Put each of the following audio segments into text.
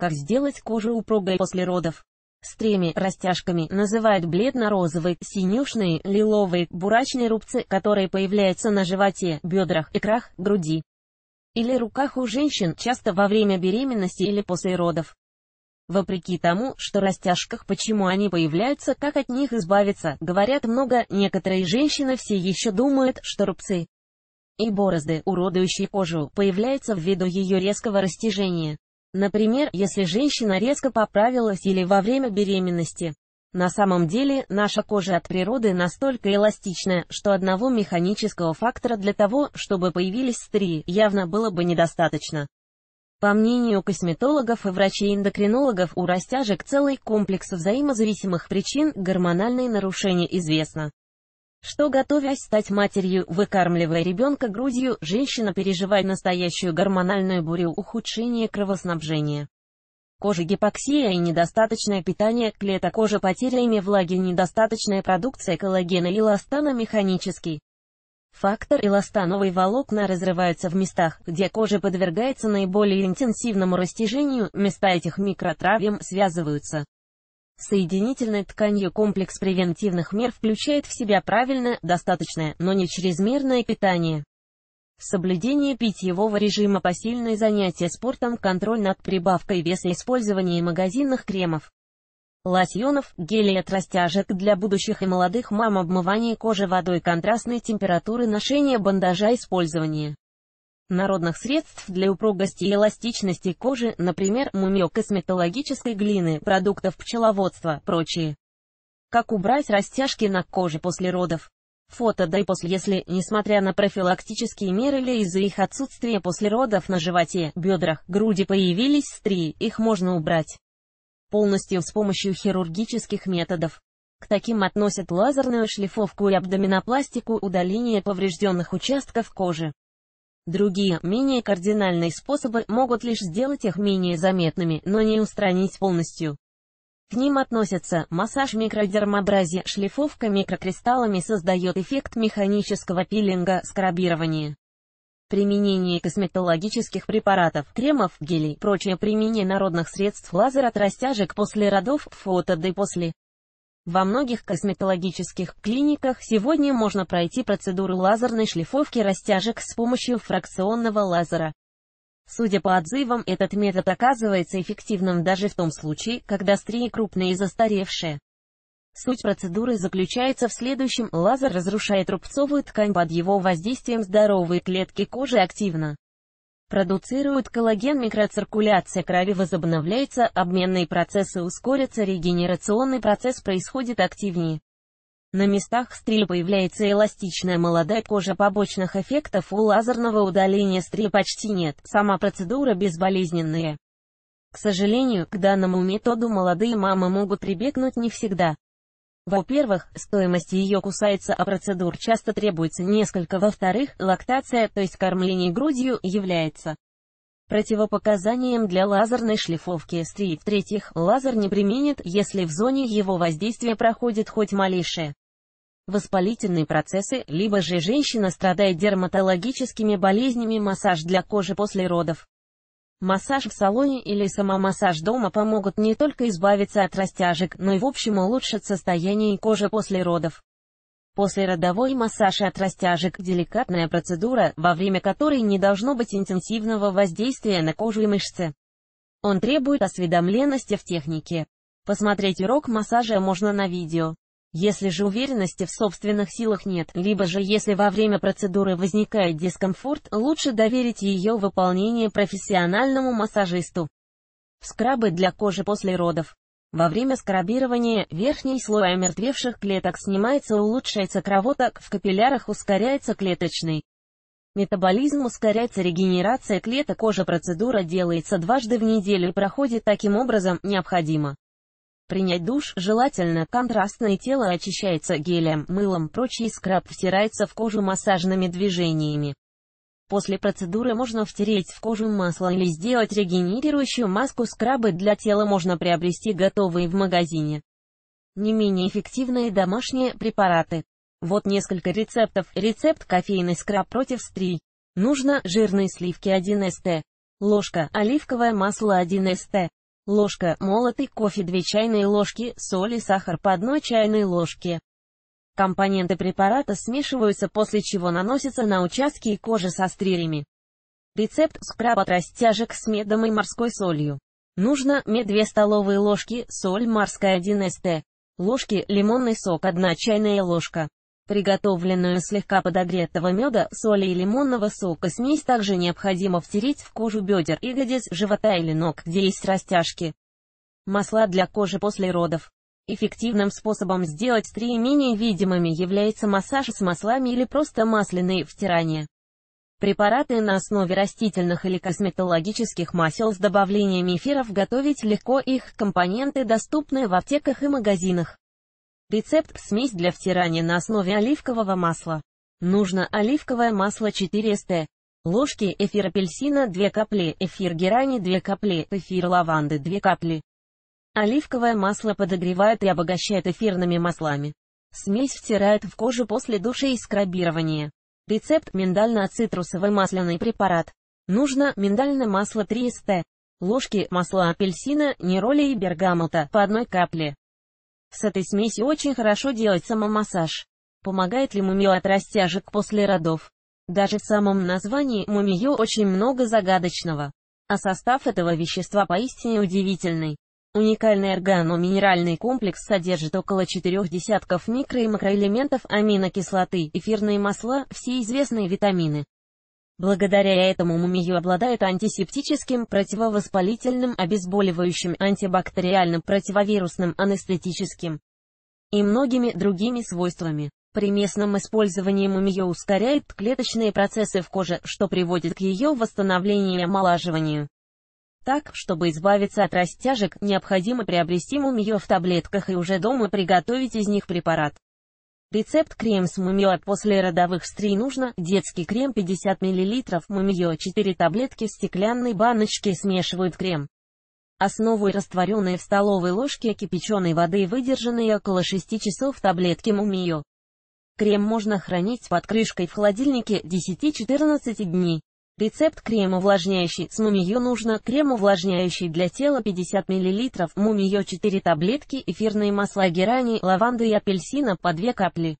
Как сделать кожу упругой после родов? С треми растяжками называют бледно-розовые, синюшные, лиловые, бурачные рубцы, которые появляются на животе, бедрах, икрах, груди или руках у женщин, часто во время беременности или после родов. Вопреки тому, что растяжках почему они появляются, как от них избавиться, говорят много, некоторые женщины все еще думают, что рубцы и борозды, уродующие кожу, появляются ввиду ее резкого растяжения. Например, если женщина резко поправилась или во время беременности. На самом деле, наша кожа от природы настолько эластичная, что одного механического фактора для того, чтобы появились стри, явно было бы недостаточно. По мнению косметологов и врачей-эндокринологов, у растяжек целый комплекс взаимозависимых причин гормональные нарушения известно что, готовясь стать матерью, выкармливая ребенка грудью, женщина переживает настоящую гормональную бурю ухудшение кровоснабжения. Кожа гипоксия и недостаточное питание клеток кожи потерями влаги недостаточная продукция коллагена и эластана механический. Фактор эластановые волокна разрываются в местах, где кожа подвергается наиболее интенсивному растяжению, места этих микротравим связываются. Соединительной тканью комплекс превентивных мер включает в себя правильное, достаточное, но не чрезмерное питание. Соблюдение питьевого режима посильное занятие спортом, контроль над прибавкой веса, и использование магазинных кремов, лосьонов, гелей от растяжек для будущих и молодых мам, обмывание кожи водой, контрастной температуры, ношение бандажа, использование народных средств для упругости и эластичности кожи, например, косметологической глины, продуктов пчеловодства, прочие. Как убрать растяжки на коже после родов? Фото да и после, если, несмотря на профилактические меры или из-за их отсутствия после родов на животе, бедрах, груди появились стри, их можно убрать полностью с помощью хирургических методов. К таким относят лазерную шлифовку и абдоминопластику удаление поврежденных участков кожи. Другие, менее кардинальные способы могут лишь сделать их менее заметными, но не устранить полностью. К ним относятся массаж микродермабрази, шлифовка микрокристаллами создает эффект механического пилинга, скрабирование. Применение косметологических препаратов, кремов, гелей, прочее применение народных средств, лазер от растяжек после родов, фото да и после. Во многих косметологических клиниках сегодня можно пройти процедуру лазерной шлифовки растяжек с помощью фракционного лазера. Судя по отзывам, этот метод оказывается эффективным даже в том случае, когда стрии крупные и застаревшие. Суть процедуры заключается в следующем. Лазер разрушает рубцовую ткань под его воздействием здоровые клетки кожи активно продуцируют коллаген, микроциркуляция крови возобновляется, обменные процессы ускорятся, регенерационный процесс происходит активнее. На местах стрель появляется эластичная молодая кожа побочных эффектов у лазерного удаления стрель почти нет, сама процедура безболезненная. К сожалению, к данному методу молодые мамы могут прибегнуть не всегда. Во-первых, стоимость ее кусается, а процедур часто требуется несколько. Во-вторых, лактация, то есть кормление грудью, является противопоказанием для лазерной шлифовки стрий. В-третьих, лазер не применит, если в зоне его воздействия проходит хоть малейшее воспалительные процессы, либо же женщина страдает дерматологическими болезнями массаж для кожи после родов. Массаж в салоне или самомассаж дома помогут не только избавиться от растяжек, но и в общем улучшат состояние кожи после родов. Послеродовой массаж от растяжек – деликатная процедура, во время которой не должно быть интенсивного воздействия на кожу и мышцы. Он требует осведомленности в технике. Посмотреть урок массажа можно на видео. Если же уверенности в собственных силах нет, либо же если во время процедуры возникает дискомфорт, лучше доверить ее выполнение профессиональному массажисту. Скрабы для кожи после родов. Во время скрабирования верхний слой омертвевших клеток снимается, улучшается кровоток, в капиллярах ускоряется клеточный. Метаболизм ускоряется, регенерация клеток кожи процедура делается дважды в неделю и проходит таким образом необходимо. Принять душ желательно, контрастное тело очищается гелем, мылом, прочий скраб втирается в кожу массажными движениями. После процедуры можно втереть в кожу масло или сделать регенерирующую маску скрабы для тела можно приобрести готовые в магазине. Не менее эффективные домашние препараты. Вот несколько рецептов. Рецепт кофейный скраб против стри. Нужно жирные сливки 1 ст. Ложка оливковое масло 1 ст ложка, молотый кофе 2 чайные ложки, соль и сахар по 1 чайной ложке. Компоненты препарата смешиваются, после чего наносятся на участки кожи со стрирями. Рецепт скраб от растяжек с медом и морской солью. Нужно мед 2 столовые ложки, соль морская 1 ст. Ложки, лимонный сок 1 чайная ложка. Приготовленную слегка подогретого меда, соли и лимонного сока смесь также необходимо втереть в кожу бедер, ягодиц, живота или ног, где есть растяжки. Масла для кожи после родов. Эффективным способом сделать стри менее видимыми является массаж с маслами или просто масляные втирания. Препараты на основе растительных или косметологических масел с добавлением эфиров готовить легко их компоненты доступны в аптеках и магазинах. Рецепт смесь для втирания на основе оливкового масла. Нужно оливковое масло 4 ст. Ложки эфир апельсина 2 капли, эфир герани 2 капли, эфир лаванды 2 капли. Оливковое масло подогревает и обогащает эфирными маслами. Смесь втирают в кожу после душа и скрабирования. Рецепт миндально-цитрусовый масляный препарат. Нужно миндальное масло 3 ст. Ложки масла апельсина, нероли и бергамота по одной капле. С этой смесью очень хорошо делать самомассаж. Помогает ли мумио от растяжек после родов? Даже в самом названии мумио очень много загадочного. А состав этого вещества поистине удивительный. Уникальный органо-минеральный комплекс содержит около четырех десятков микро- и макроэлементов аминокислоты, эфирные масла, все известные витамины. Благодаря этому мумию обладает антисептическим, противовоспалительным, обезболивающим, антибактериальным, противовирусным, анестетическим и многими другими свойствами. При местном использовании мумиё ускоряет клеточные процессы в коже, что приводит к ее восстановлению и омолаживанию. Так, чтобы избавиться от растяжек, необходимо приобрести мумиё в таблетках и уже дома приготовить из них препарат. Рецепт крем с мумио от родовых стрий нужно. Детский крем 50 мл, мумио 4 таблетки в стеклянной баночке смешивают крем. Основу растворенные в столовой ложке кипяченой воды выдержанные около 6 часов таблетки мумио. Крем можно хранить под крышкой в холодильнике 10-14 дней. Рецепт крема увлажняющий с мумиё нужно. Крем увлажняющий для тела 50 мл, мумиё 4 таблетки, эфирные масла герани, лаванды и апельсина по 2 капли.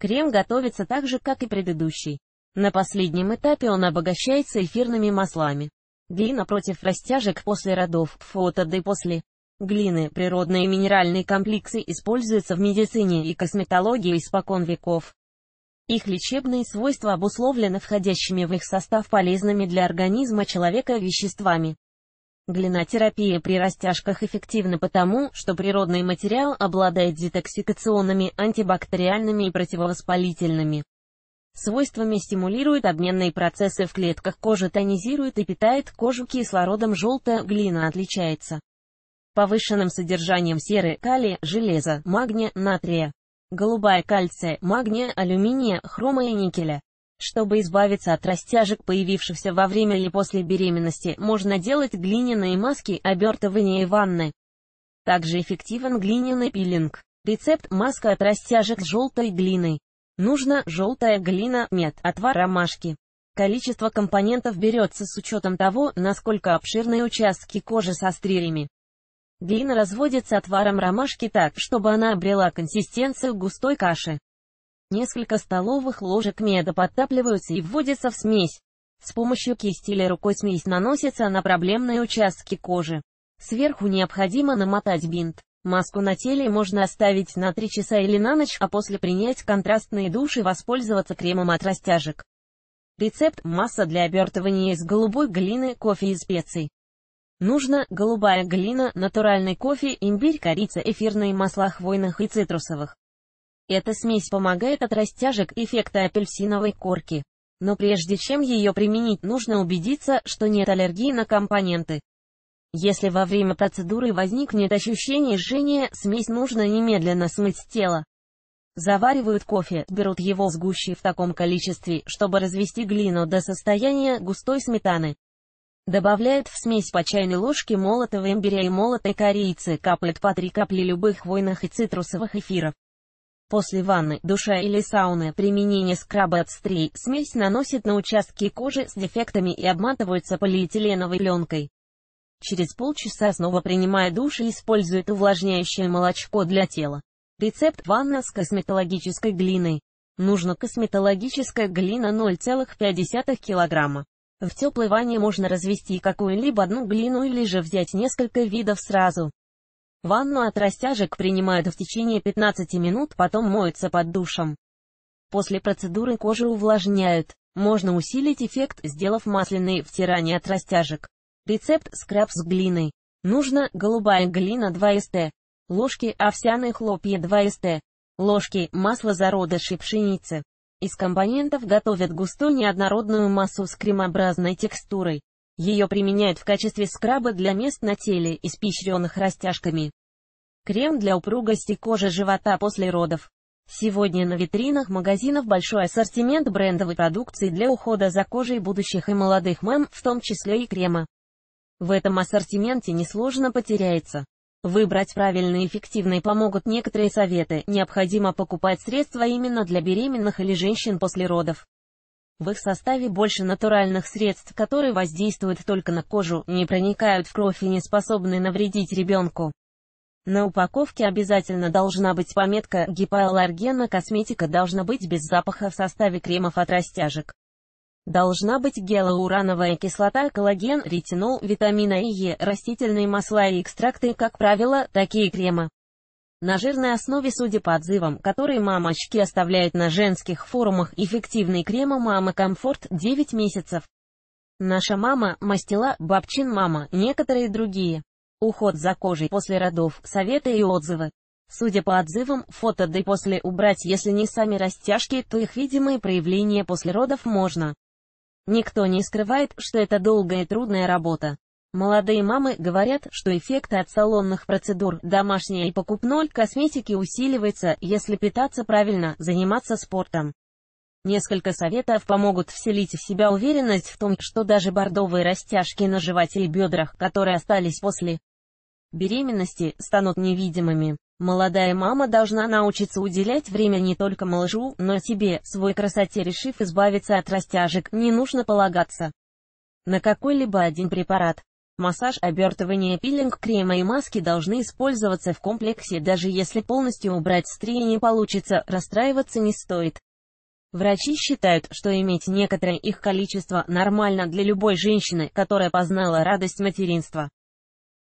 Крем готовится так же, как и предыдущий. На последнем этапе он обогащается эфирными маслами. Глина против растяжек после родов, фото да и после. Глины, природные минеральные комплексы используются в медицине и косметологии испокон веков. Их лечебные свойства обусловлены входящими в их состав полезными для организма человека веществами. Глинотерапия при растяжках эффективна потому, что природный материал обладает детоксикационными, антибактериальными и противовоспалительными свойствами стимулирует обменные процессы в клетках кожи, тонизирует и питает кожу кислородом желтая глина отличается повышенным содержанием серы, калия, железа, магния, натрия голубая кальция, магния, алюминия, хрома и никеля. Чтобы избавиться от растяжек, появившихся во время или после беременности, можно делать глиняные маски, обертывания и ванны. Также эффективен глиняный пилинг. Рецепт маска от растяжек с желтой глиной. Нужно желтая глина, мед, отвар ромашки. Количество компонентов берется с учетом того, насколько обширны участки кожи со стрирями. Глина разводится отваром ромашки так, чтобы она обрела консистенцию густой каши. Несколько столовых ложек меда подтапливаются и вводятся в смесь. С помощью кисти или рукой смесь наносится на проблемные участки кожи. Сверху необходимо намотать бинт. Маску на теле можно оставить на 3 часа или на ночь, а после принять контрастные души и воспользоваться кремом от растяжек. Рецепт – масса для обертывания из голубой глины, кофе и специй. Нужно голубая глина, натуральный кофе, имбирь, корица, эфирные масла хвойных и цитрусовых. Эта смесь помогает от растяжек эффекта апельсиновой корки. Но прежде чем ее применить, нужно убедиться, что нет аллергии на компоненты. Если во время процедуры возникнет ощущение жжения, смесь нужно немедленно смыть с тела. Заваривают кофе, берут его в сгущи в таком количестве, чтобы развести глину до состояния густой сметаны. Добавляет в смесь по чайной ложке молотого имбиря и молотой корицы, капает по три капли любых хвойных и цитрусовых эфиров. После ванны, душа или сауны применение скраба от стрей смесь наносит на участки кожи с дефектами и обматываются полиэтиленовой пленкой. Через полчаса снова принимая душ и использует увлажняющее молочко для тела. Рецепт ванна с косметологической глиной. Нужно косметологическая глина 0,5 кг. В теплой ванне можно развести какую-либо одну глину или же взять несколько видов сразу. Ванну от растяжек принимают в течение 15 минут, потом моются под душем. После процедуры кожу увлажняют. Можно усилить эффект, сделав масляные втирания от растяжек. Рецепт скраб с глиной. Нужно голубая глина 2 ст. Ложки овсяные хлопья 2 ст. Ложки масла зародышей пшеницы. Из компонентов готовят густую неоднородную массу с кремообразной текстурой. Ее применяют в качестве скраба для мест на теле, испещренных растяжками. Крем для упругости кожи живота после родов. Сегодня на витринах магазинов большой ассортимент брендовой продукции для ухода за кожей будущих и молодых мам, в том числе и крема. В этом ассортименте несложно потеряется. Выбрать правильный и эффективный помогут некоторые советы. Необходимо покупать средства именно для беременных или женщин после родов. В их составе больше натуральных средств, которые воздействуют только на кожу, не проникают в кровь и не способны навредить ребенку. На упаковке обязательно должна быть пометка «Гипоаллергена косметика должна быть без запаха в составе кремов от растяжек» должна быть гелоурановая кислота, коллаген, ретинол, витамина Е, растительные масла и экстракты, как правило, такие крема. На жирной основе, судя по отзывам, которые мамочки оставляют на женских форумах, эффективный крем «Мама Комфорт» 9 месяцев. Наша мама, мастила, бабчин мама, некоторые другие. Уход за кожей после родов, советы и отзывы. Судя по отзывам, фото да и после убрать, если не сами растяжки, то их видимые проявления после родов можно. Никто не скрывает, что это долгая и трудная работа. Молодые мамы говорят, что эффекты от салонных процедур, домашней и покупной косметики усиливаются, если питаться правильно, заниматься спортом. Несколько советов помогут вселить в себя уверенность в том, что даже бордовые растяжки на животе и бедрах, которые остались после беременности, станут невидимыми. Молодая мама должна научиться уделять время не только малышу, но и себе, своей красоте решив избавиться от растяжек, не нужно полагаться на какой-либо один препарат. Массаж, обертывание, пилинг, крема и маски должны использоваться в комплексе, даже если полностью убрать стрии не получится, расстраиваться не стоит. Врачи считают, что иметь некоторое их количество нормально для любой женщины, которая познала радость материнства.